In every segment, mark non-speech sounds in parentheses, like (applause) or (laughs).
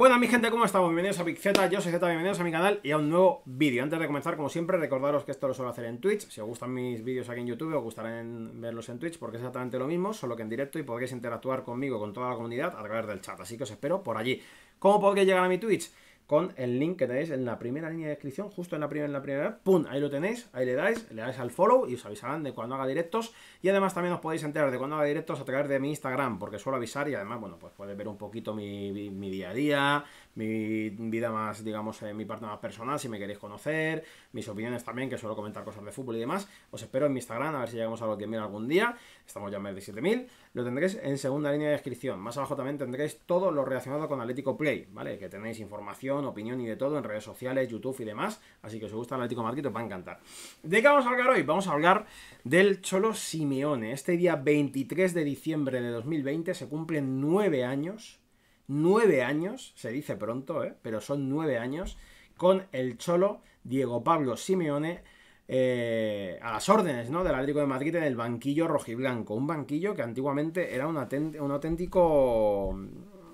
Bueno, mi gente, ¿cómo estamos? Bienvenidos a PixZ, yo soy Z, bienvenidos a mi canal y a un nuevo vídeo. Antes de comenzar, como siempre, recordaros que esto lo suelo hacer en Twitch. Si os gustan mis vídeos aquí en YouTube, os gustarán verlos en Twitch porque es exactamente lo mismo, solo que en directo y podréis interactuar conmigo, con toda la comunidad, a través del chat. Así que os espero por allí. ¿Cómo podéis llegar a mi Twitch? con el link que tenéis en la primera línea de descripción, justo en la primera, en la primera, ¡pum! Ahí lo tenéis, ahí le dais, le dais al follow y os avisarán de cuando haga directos. Y además también os podéis enterar de cuando haga directos a través de mi Instagram, porque suelo avisar y además, bueno, pues podéis ver un poquito mi, día a día, mi vida más, digamos, eh, mi parte más personal, si me queréis conocer, mis opiniones también, que suelo comentar cosas de fútbol y demás. Os espero en mi Instagram, a ver si llegamos a que 10.000 algún día. Estamos ya en mes de 7.000 lo tendréis en segunda línea de descripción. Más abajo también tendréis todo lo relacionado con Atlético Play, ¿vale? Que tenéis información, opinión y de todo en redes sociales, YouTube y demás. Así que si os gusta el Atlético Marquito, os va a encantar. ¿De qué vamos a hablar hoy? Vamos a hablar del Cholo Simeone. Este día 23 de diciembre de 2020 se cumplen nueve años. 9 años, se dice pronto, ¿eh? pero son nueve años, con el Cholo Diego Pablo Simeone eh, a las órdenes ¿no? del Atlético de Madrid en el banquillo rojiblanco. Un banquillo que antiguamente era un, un auténtico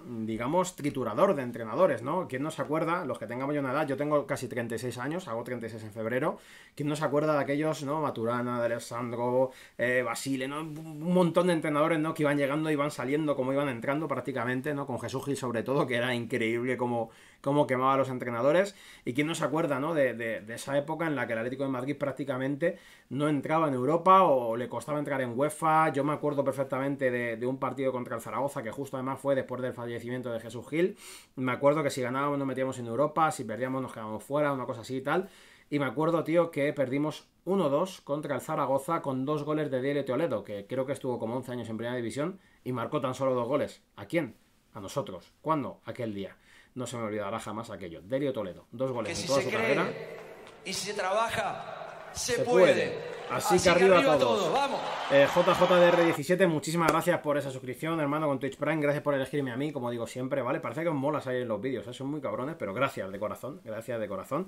digamos, triturador de entrenadores, ¿no? ¿Quién no se acuerda? Los que tengamos yo una edad, yo tengo casi 36 años, hago 36 en febrero, ¿quién no se acuerda de aquellos, ¿no? Maturana, de Alessandro, eh, Basile, ¿no? Un montón de entrenadores, ¿no? Que iban llegando, y iban saliendo, como iban entrando prácticamente, ¿no? Con Jesús Gil sobre todo, que era increíble como cómo quemaba a los entrenadores. Y quién no se acuerda, ¿no? De, esa época en la que el Atlético de Madrid prácticamente no entraba en Europa o le costaba entrar en UEFA. Yo me acuerdo perfectamente de, un partido contra el Zaragoza, que justo además fue después del fallo de Jesús Gil, me acuerdo que si ganábamos nos metíamos en Europa, si perdíamos nos quedábamos fuera, una cosa así y tal. Y me acuerdo, tío, que perdimos 1-2 contra el Zaragoza con dos goles de Delio Toledo, que creo que estuvo como 11 años en primera división y marcó tan solo dos goles. ¿A quién? A nosotros. ¿Cuándo? Aquel día. No se me olvidará jamás aquello. Delio Toledo. Dos goles en toda su carrera. Y si se trabaja, se, puede. Así, que, arriba, a todos. vamos. Eh, JJDR17, muchísimas gracias por esa suscripción, hermano, con Twitch Prime. Gracias por elegirme a mí, como digo siempre, ¿vale? Parece que os molas ahí en los vídeos, ¿eh? son muy cabrones, pero gracias de corazón, gracias de corazón.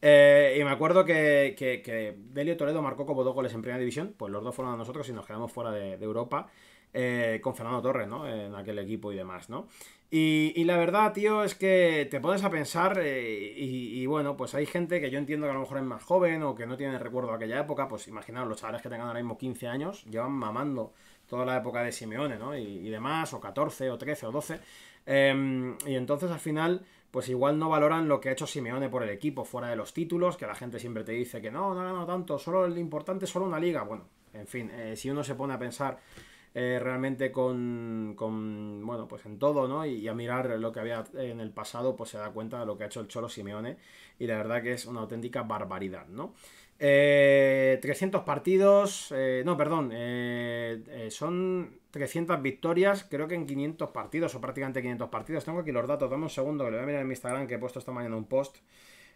Eh, y me acuerdo que, Delio Toledo marcó como dos goles en primera división, pues los dos fueron a nosotros y nos quedamos fuera de Europa. Eh, con Fernando Torres, ¿no? En aquel equipo y demás, ¿no? Y, la verdad, tío, es que te pones a pensar eh, y, bueno, pues hay gente que yo entiendo que a lo mejor es más joven o que no tiene recuerdo de aquella época, pues imaginaos, los chavales que tengan ahora mismo 15 años llevan mamando toda la época de Simeone, ¿no? Y, demás, o 14, o 13, o 12. Em, y entonces al final, pues igual no valoran lo que ha hecho Simeone por el equipo, fuera de los títulos, que la gente siempre te dice que no, no ha ganado tanto, solo el importante solo una liga. Bueno, en fin, eh, si uno se pone a pensar eh, realmente con, con, bueno, pues en todo, ¿no? Y, a mirar lo que había en el pasado, pues se da cuenta de lo que ha hecho el Cholo Simeone y la verdad que es una auténtica barbaridad, ¿no? 300 eh, partidos, eh, no, perdón, son 300 victorias, creo que en 500 partidos o prácticamente 500 partidos. Tengo aquí los datos, dame un segundo que lo voy a mirar en mi Instagram que he puesto esta mañana un post.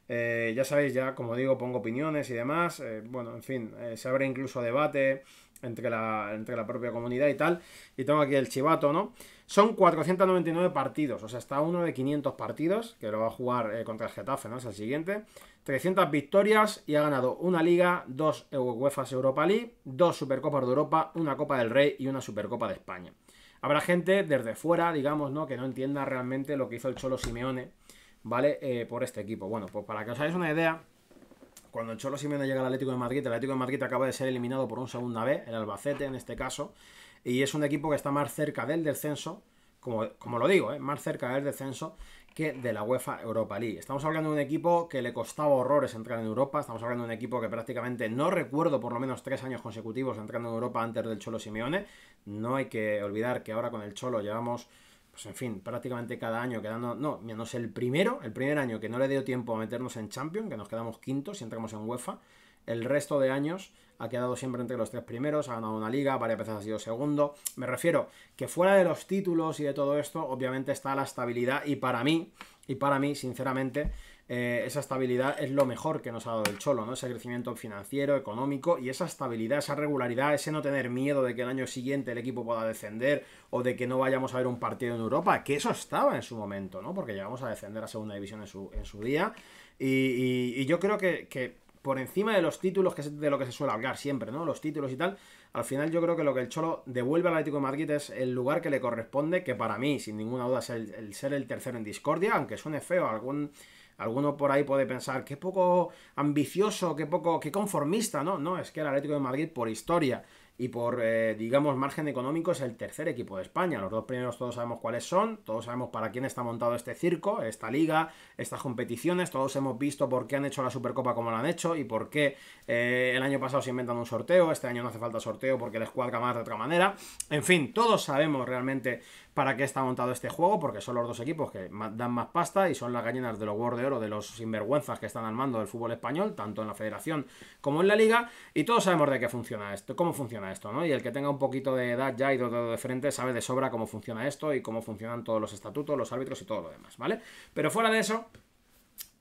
ya sabéis, ya como digo, pongo opiniones y demás. bueno, en fin, se abre incluso debate entre la, entre la propia comunidad y tal. Y tengo aquí el chivato, ¿no? Son 499 partidos, o sea, está uno de 500 partidos, que lo va a jugar eh, contra el Getafe, ¿no? Es el siguiente. 300 victorias y ha ganado una Liga, dos UEFA Europa League, dos Supercopas de Europa, una Copa del Rey y una Supercopa de España. Habrá gente desde fuera, digamos, ¿no? Que no entienda realmente lo que hizo el Cholo Simeone, ¿vale? Eh, por este equipo. Bueno, pues para que os hagáis una idea, cuando el Cholo Simeone llega al Atlético de Madrid, el Atlético de Madrid acaba de ser eliminado por un segunda B, el Albacete en este caso, y es un equipo que está más cerca del descenso, como, como lo digo, eh, más cerca del descenso que de la UEFA Europa League. Estamos hablando de un equipo que le costaba horrores entrar en Europa, estamos hablando de un equipo que prácticamente no recuerdo por lo menos tres años consecutivos entrando en Europa antes del Cholo Simeone. No hay que olvidar que ahora con el Cholo llevamos pues, en fin, prácticamente cada año quedando, no, menos el primero, el primer año que no le dio tiempo a meternos en Champions, que nos quedamos quintos y entramos en UEFA, el resto de años ha quedado siempre entre los tres primeros, ha ganado una liga, varias veces ha sido segundo. Me refiero que fuera de los títulos y de todo esto, obviamente está la estabilidad y para mí, y para mí, sinceramente, eh, esa estabilidad es lo mejor que nos ha dado el Cholo, ¿no? Ese crecimiento financiero, económico y esa estabilidad, esa regularidad, ese no tener miedo de que el año siguiente el equipo pueda descender o de que no vayamos a ver un partido en Europa, que eso estaba en su momento, ¿no? Porque llegamos a descender a segunda división en su, día. Y, yo creo que, por encima de los títulos, que es de lo que se suele hablar siempre, ¿no? Los títulos y tal, al final yo creo que lo que el Cholo devuelve al Atlético de Madrid es el lugar que le corresponde, que para mí, sin ninguna duda, es el, el ser el tercero en discordia, aunque suene feo algún Alguno por ahí puede pensar, es poco ambicioso, qué poco, qué conformista, ¿no? No, es que el Atlético de Madrid por historia y por, eh, digamos, margen económico es el tercer equipo de España. Los dos primeros todos sabemos cuáles son, todos sabemos para quién está montado este circo, esta liga, estas competiciones, todos hemos visto por qué han hecho la Supercopa como la han hecho y por qué eh, el año pasado se inventan un sorteo, este año no hace falta sorteo porque les cuadra más de otra manera. En fin, todos sabemos realmente para qué está montado este juego, porque son los dos equipos que dan más pasta y son las gallinas de los World de Oro de los sinvergüenzas que están al mando del fútbol español, tanto en la federación como en la liga, y todos sabemos de qué funciona esto, cómo funciona esto, ¿no? Y el que tenga un poquito de edad ya y todo de frente sabe de sobra cómo funciona esto y cómo funcionan todos los estatutos, los árbitros y todo lo demás, ¿vale? Pero fuera de eso,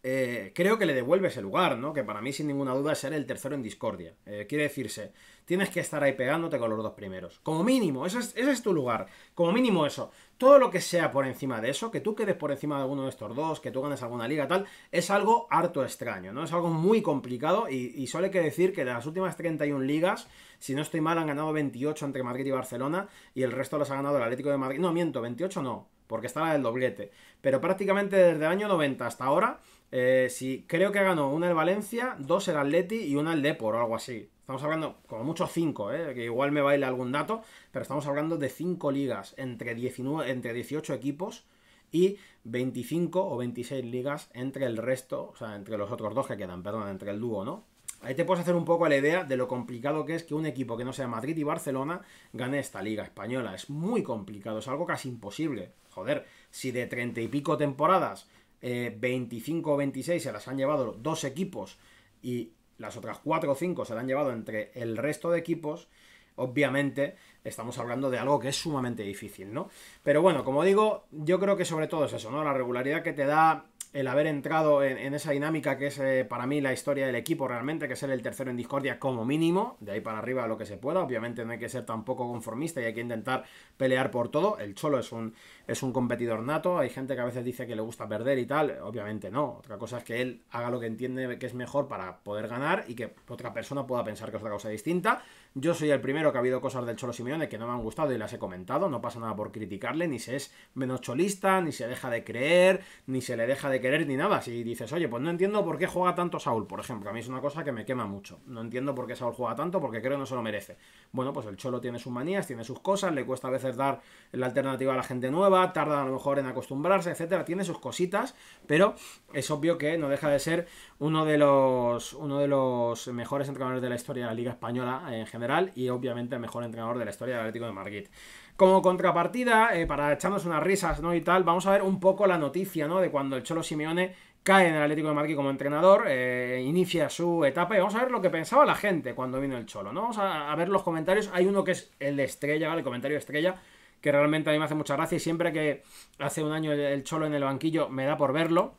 eh, creo que le devuelve ese lugar, ¿no? Que para mí, sin ninguna duda, ser el tercero en discordia. Eh, quiere decirse, tienes que estar ahí pegándote con los dos primeros. Como mínimo, ese es, tu lugar. Como mínimo eso. Todo lo que sea por encima de eso, que tú quedes por encima de alguno de estos dos, que tú ganes alguna liga, tal, es algo harto extraño, ¿no? Es algo muy complicado y, y solo hay que decir que de las últimas 31 ligas, si no estoy mal, han ganado 28 entre Madrid y Barcelona y el resto los ha ganado el Atlético de Madrid. No, miento, 28 no, porque estaba el doblete. Pero prácticamente desde el año 90 hasta ahora eh, creo que ganó una el Valencia, dos el Atleti y una el Depor o algo así. Estamos hablando, como muchos cinco, eh, que igual me baila algún dato, pero estamos hablando de cinco ligas entre, 19, entre 18 equipos y 25 o 26 ligas entre el resto, o sea, entre los otros dos que quedan, perdón, entre el dúo, ¿no? Ahí te puedes hacer un poco la idea de lo complicado que es que un equipo que no sea Madrid y Barcelona gane esta liga española. Es muy complicado, es algo casi imposible. Joder, si de treinta y pico temporadas 25 eh, o 26 se las han llevado dos equipos y las otras 4 o 5 se las han llevado entre el resto de equipos, obviamente estamos hablando de algo que es sumamente difícil, ¿no? Pero bueno, como digo, yo creo que sobre todo es eso, ¿no? La regularidad que te da el haber entrado en, esa dinámica que es eh, para mí la historia del equipo realmente, que ser el tercero en discordia como mínimo, de ahí para arriba lo que se pueda, obviamente no hay que ser tampoco conformista y hay que intentar pelear por todo, el Cholo es un, es un competidor nato, hay gente que a veces dice que le gusta perder y tal, obviamente no, otra cosa es que él haga lo que entiende que es mejor para poder ganar y que otra persona pueda pensar que es otra cosa distinta, yo soy el primero que ha habido cosas del Cholo Simeone que no me han gustado y las he comentado, no pasa nada por criticarle, ni se es menos cholista, ni se deja de creer, ni se le deja de querer ni nada. Si dices, oye, pues no entiendo por qué juega tanto Saúl, por ejemplo. A mí es una cosa que me quema mucho. No entiendo por qué Saúl juega tanto, porque creo que no se lo merece. Bueno, pues el Cholo tiene sus manías, tiene sus cosas, le cuesta a veces dar la alternativa a la gente nueva, tarda a lo mejor en acostumbrarse, etcétera. Tiene sus cositas, pero es obvio que no deja de ser uno de los, uno de los mejores entrenadores de la historia de la Liga Española en general y obviamente el mejor entrenador de la historia del Atlético de Madrid. Como contrapartida, eh, para echarnos unas risas ¿no? y tal, vamos a ver un poco la noticia ¿no? de cuando el Cholo Simeone cae en el Atlético de Madrid como entrenador, eh, inicia su etapa y vamos a ver lo que pensaba la gente cuando vino el Cholo, ¿no? Vamos a, ver los comentarios, hay uno que es el de estrella, El comentario de estrella, que realmente a mí me hace mucha gracia y siempre que hace un año el Cholo en el banquillo me da por verlo,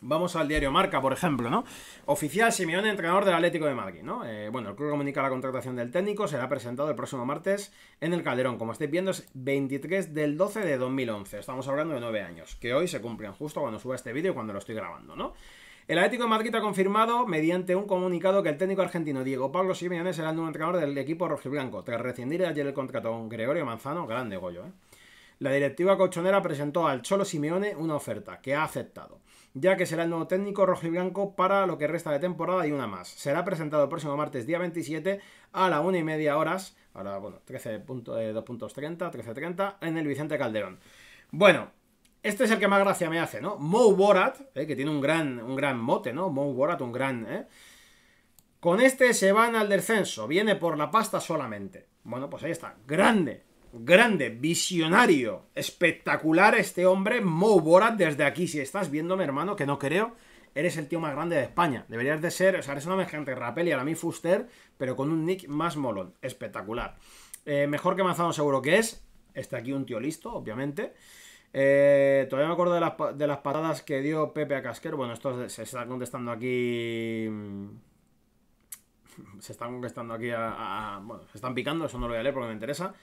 Vamos al diario Marca, por ejemplo, ¿no? Oficial Simeone, entrenador del Atlético de Madrid, ¿no? Eh, bueno, el club comunica la contratación del técnico, será presentado el próximo martes en el Calderón. Como estáis viendo, es 23 del 12 de 2011. Estamos hablando de nueve años, que hoy se cumplen justo cuando suba este vídeo y cuando lo estoy grabando, ¿no? El Atlético de Madrid ha confirmado, mediante un comunicado, que el técnico argentino Diego Pablo Simeone será el nuevo entrenador del equipo rojiblanco, tras rescindir ayer el contrato con Gregorio Manzano, grande gollo, ¿eh? La directiva cochonera presentó al Cholo Simeone una oferta, que ha aceptado ya que será el nuevo técnico rojo y blanco para lo que resta de temporada y una más. Será presentado el próximo martes, día 27, a la una y media horas, ahora, bueno, 13.2.30, 13.30, eh, en el Vicente Calderón. Bueno, este es el que más gracia me hace, ¿no? Moe Borat, eh, que tiene un gran, un gran mote, ¿no? Moe Borat, un gran... ¿eh? Con este se van al descenso, viene por la pasta solamente. Bueno, pues ahí está, grande, grande, visionario, espectacular este hombre, Mo desde aquí, si estás viéndome, hermano, que no creo, eres el tío más grande de España. Deberías de ser, o sea, eres una mezcla entre Rapel y Mi Fuster, pero con un nick más molón. Espectacular. Eh, mejor que Manzano seguro que es. Está aquí un tío listo, obviamente. Eh, todavía me acuerdo de las, de patadas que dio Pepe a Casquero. Bueno, esto se está contestando aquí... Mm, (laughs) se están contestando aquí a, Bueno, se están picando, eso no lo voy a leer porque me interesa.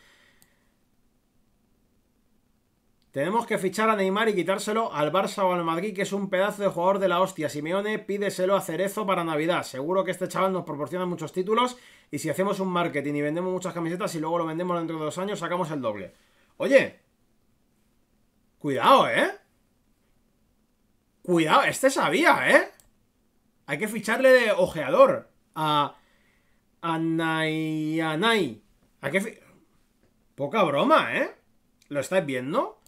Tenemos que fichar a Neymar y quitárselo al Barça o al Madrid, que es un pedazo de jugador de la hostia. Simeone, pídeselo a Cerezo para Navidad. Seguro que este chaval nos proporciona muchos títulos y si hacemos un marketing y vendemos muchas camisetas y luego lo vendemos dentro de dos años, sacamos el doble. Oye, cuidado, ¿eh? Cuidado, este sabía, ¿eh? Hay que ficharle de ojeador a... A Nayanay. A Hay que... Poca broma, ¿eh? ¿Lo estáis viendo?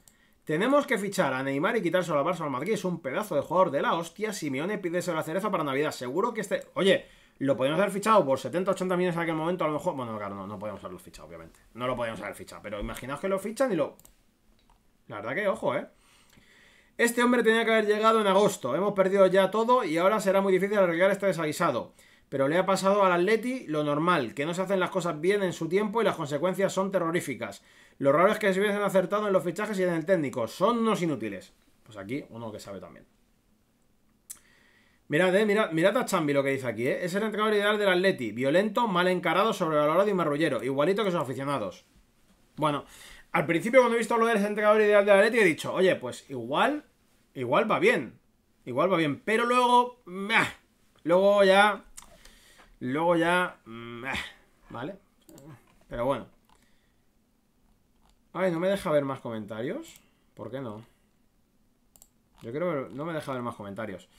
Tenemos que fichar a Neymar y quitárselo la Barça al Madrid. Es un pedazo de jugador de la hostia. Simeone ser la cereza para Navidad. Seguro que este... Oye, lo podríamos haber fichado por 70, 80 millones en aquel momento, a lo mejor... Bueno, claro, no, no podíamos haberlo fichado, obviamente. No lo podíamos haber fichado, pero imaginaos que lo fichan y lo... La verdad que, ojo, ¿eh? Este hombre tenía que haber llegado en agosto. Hemos perdido ya todo y ahora será muy difícil arreglar este desaguisado. Pero le ha pasado al Atleti lo normal, que no se hacen las cosas bien en su tiempo y las consecuencias son terroríficas. Lo raro que se hubiesen acertado en los fichajes y en el técnico. Son unos inútiles. Pues aquí uno que sabe también. Mirad, eh, mirad, a Chambi lo que dice aquí, eh. Es el entrenador ideal del Atleti. Violento, mal encarado, sobrevalorado y marrullero. Igualito que sus aficionados. Bueno, al principio cuando he visto lo del entrenador ideal del Atleti he dicho, oye, pues igual, igual va bien. Igual va bien. Pero luego, meh, luego ya, luego ya, meh, ¿vale? Pero bueno. Ay, ¿no me deja ver más comentarios? ¿Por qué no? Yo creo que no me deja ver más comentarios.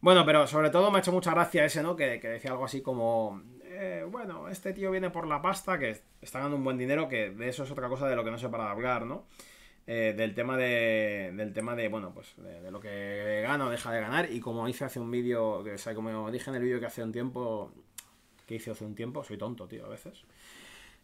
Bueno, pero sobre todo me ha hecho mucha gracia ese, ¿no? Que, decía algo así como... Eh, bueno, este tío viene por la pasta, que está ganando un buen dinero, que de eso es otra cosa de lo que no se para de hablar, ¿no? Eh, del tema de. Del tema de, bueno, pues de, lo que gana o deja de ganar. Y como hice hace un vídeo, o sea, como dije en el vídeo que hace un tiempo. Que hice hace un tiempo, soy tonto, tío, a veces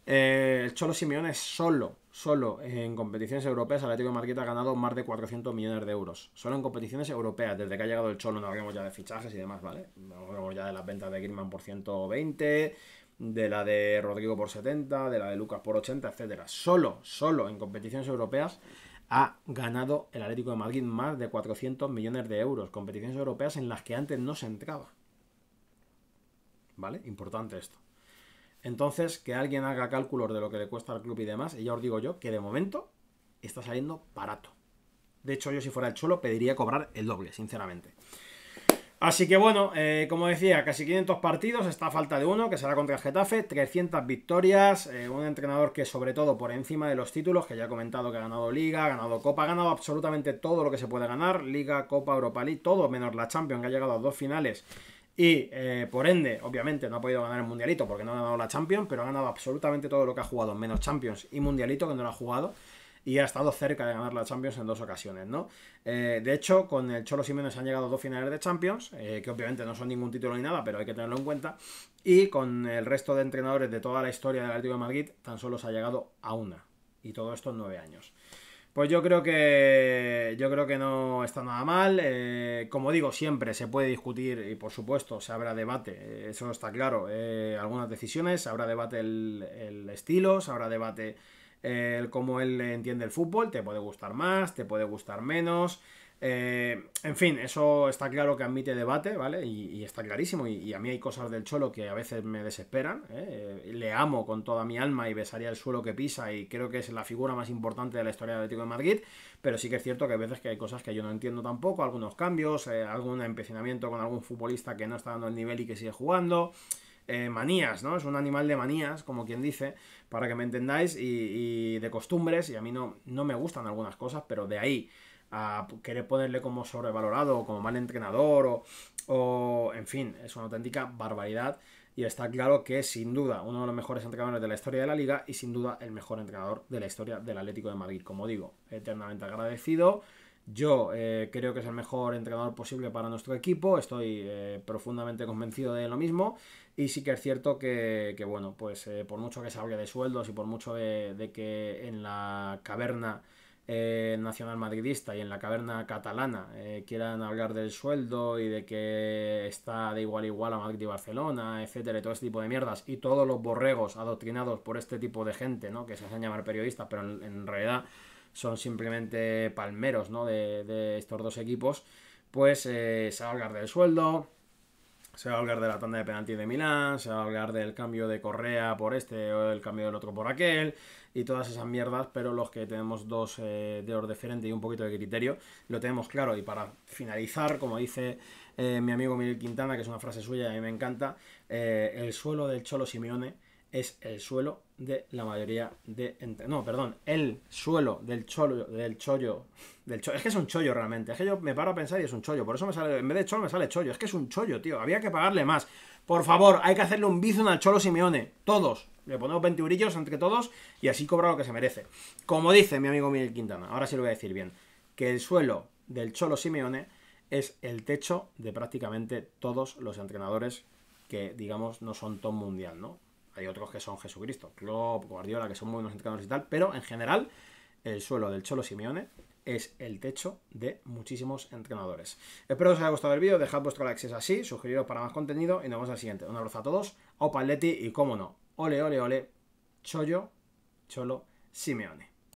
el eh, Cholo Simeone solo, solo en competiciones europeas, El Atlético de Madrid ha ganado más de 400 millones de euros. Solo en competiciones europeas, desde que ha llegado el Cholo, no hablamos ya de fichajes y demás, ¿vale? No hablamos ya de las ventas de Griezmann por 120, de la de Rodrigo por 70, de la de Lucas por 80, etcétera. Solo, solo en competiciones europeas ha ganado el Atlético de Madrid más de 400 millones de euros, competiciones europeas en las que antes no se entraba. ¿Vale? Importante esto. Entonces, que alguien haga cálculos de lo que le cuesta al club y demás, y ya os digo yo que de momento está saliendo barato. De hecho, yo si fuera el Cholo pediría cobrar el doble, sinceramente. Así que bueno, eh, como decía, casi 500 partidos, está a falta de uno, que será contra el Getafe, 300 victorias, eh, un entrenador que sobre todo por encima de los títulos, que ya he comentado que ha ganado Liga, ha ganado Copa, ha ganado absolutamente todo lo que se puede ganar, Liga, Copa, Europa League, todo menos la Champions, que ha llegado a dos finales y eh, por ende, obviamente, no ha podido ganar el Mundialito porque no ha ganado la Champions, pero ha ganado absolutamente todo lo que ha jugado, menos Champions y Mundialito, que no lo ha jugado. Y ha estado cerca de ganar la Champions en dos ocasiones, ¿no? Eh, de hecho, con el Cholo Simeone se han llegado dos finales de Champions, eh, que obviamente no son ningún título ni nada, pero hay que tenerlo en cuenta. Y con el resto de entrenadores de toda la historia del Atlético de Madrid, tan solo se ha llegado a una. Y todo esto en nueve años. Pues yo creo que yo creo que no está nada mal. Eh, como digo, siempre se puede discutir y por supuesto se habrá debate, eh, eso está claro. Eh, algunas decisiones, habrá debate el, el estilo, habrá debate el cómo él entiende el fútbol, te puede gustar más, te puede gustar menos. Eh, en fin, eso está claro que admite debate, ¿vale? Y, está clarísimo. Y, a mí hay cosas del Cholo que a veces me desesperan. ¿eh? Eh, le amo con toda mi alma y besaría el suelo que pisa y creo que es la figura más importante de la historia del Atlético de Madrid. Pero sí que es cierto que a veces que hay cosas que yo no entiendo tampoco, algunos cambios, algún empecinamiento con algún futbolista que no está dando el nivel y que sigue jugando. manías, ¿no? Es un animal de manías, como quien dice, para que me entendáis, y, de costumbres, y a mí no, no me gustan algunas cosas, pero de ahí a querer ponerle como sobrevalorado o como mal entrenador o, en fin, es una auténtica barbaridad y está claro que es sin duda uno de los mejores entrenadores de la historia de la liga y sin duda el mejor entrenador de la historia del Atlético de Madrid. Como digo, eternamente agradecido. Yo eh, creo que es el mejor entrenador posible para nuestro equipo, estoy eh, profundamente convencido de lo mismo y sí que es cierto que, bueno, pues eh, por mucho que se hable de sueldos y por mucho de que en la caverna eh, nacional madridista y en la caverna catalana eh, quieran hablar del sueldo y de que está de igual a igual a Madrid y Barcelona, etcétera, y todo ese tipo de mierdas, y todos los borregos adoctrinados por este tipo de gente, ¿no? Que se hacen llamar periodistas, pero en, realidad son simplemente palmeros, ¿no? De, de estos dos equipos, pues eh, se va a hablar del sueldo, se va a hablar de la tanda de penalti de Milán, se va a hablar del cambio de Correa por este o el cambio del otro por aquel, y todas esas mierdas, pero los que tenemos dos eh, de orden diferente y un poquito de criterio, lo tenemos claro. Y para finalizar, como dice eh, mi amigo Miguel Quintana, que es una frase suya, a mí me encanta, eh, el suelo del Cholo Simeone es el suelo de la mayoría de... No, perdón, el suelo del cholo, del chollo, del es que es un chollo realmente, es que yo me paro a pensar y es un chollo, por eso me sale, en vez de cholo me sale chollo, es que es un chollo, tío, había que pagarle más. Por favor, hay que hacerle un bizón al Cholo Simeone. Todos. Le ponemos 20 eurillos entre todos y así cobra lo que se merece. Como dice mi amigo Miguel Quintana, ahora sí lo voy a decir bien, que el suelo del Cholo Simeone es el techo de prácticamente todos los entrenadores que, digamos, no son top mundial, ¿no? Hay otros que son Jesucristo, Klopp, Guardiola, que son muy buenos entrenadores y tal, pero en general el suelo del Cholo Simeone es el techo de muchísimos entrenadores. Espero que os haya gustado el vídeo, dejad vuestro like si es así, suscribiros para más contenido y nos vemos al siguiente. Un abrazo a todos, Leti. y cómo no, ole ole ole, Chollo, Cholo, Simeone.